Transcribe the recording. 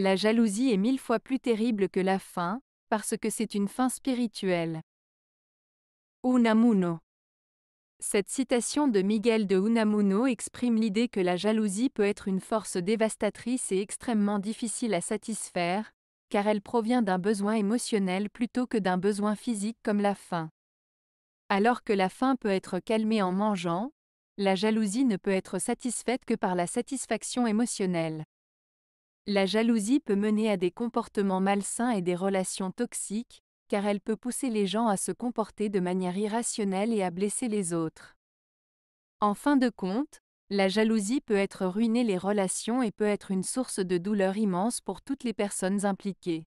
La jalousie est mille fois plus terrible que la faim, parce que c'est une faim spirituelle. Unamuno. Cette citation de Miguel de Unamuno exprime l'idée que la jalousie peut être une force dévastatrice et extrêmement difficile à satisfaire, car elle provient d'un besoin émotionnel plutôt que d'un besoin physique comme la faim. Alors que la faim peut être calmée en mangeant, la jalousie ne peut être satisfaite que par la satisfaction émotionnelle. La jalousie peut mener à des comportements malsains et des relations toxiques, car elle peut pousser les gens à se comporter de manière irrationnelle et à blesser les autres. En fin de compte, la jalousie peut être ruiner les relations et peut être une source de douleur immense pour toutes les personnes impliquées.